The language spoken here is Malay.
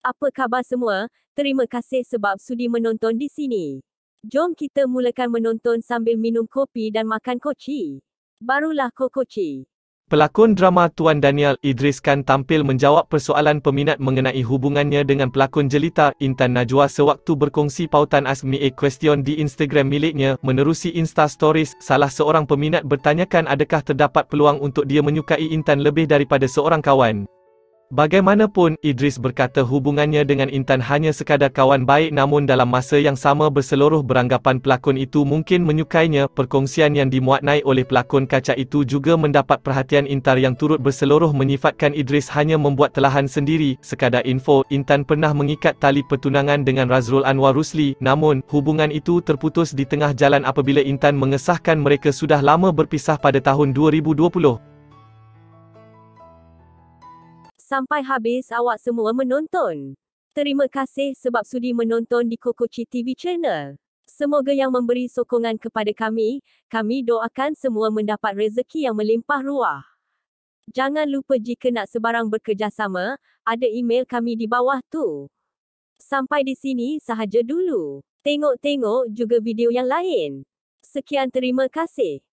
Apa khabar semua? Terima kasih sebab sudi menonton di sini. Jom kita mulakan menonton sambil minum kopi dan makan koci. Barulah kokoci. Pelakon drama Tuan Daniel Idris Khan tampil menjawab persoalan peminat mengenai hubungannya dengan pelakon jelita Intan Najwa sewaktu berkongsi pautan asmi Me A Question di Instagram miliknya menerusi Insta Stories. Salah seorang peminat bertanyakan adakah terdapat peluang untuk dia menyukai Intan lebih daripada seorang kawan. Bagaimanapun, Idris berkata hubungannya dengan Intan hanya sekadar kawan baik namun dalam masa yang sama berseluruh beranggapan pelakon itu mungkin menyukainya, perkongsian yang dimuat naik oleh pelakon kaca itu juga mendapat perhatian Intan yang turut berseluruh menyifatkan Idris hanya membuat telahan sendiri, sekadar info, Intan pernah mengikat tali pertunangan dengan Razrul Anwar Rusli, namun, hubungan itu terputus di tengah jalan apabila Intan mengesahkan mereka sudah lama berpisah pada tahun 2020. Sampai habis awak semua menonton. Terima kasih sebab sudi menonton di Kokochi TV Channel. Semoga yang memberi sokongan kepada kami, kami doakan semua mendapat rezeki yang melimpah ruah. Jangan lupa jika nak sebarang bekerjasama, ada email kami di bawah tu. Sampai di sini sahaja dulu. Tengok-tengok juga video yang lain. Sekian terima kasih.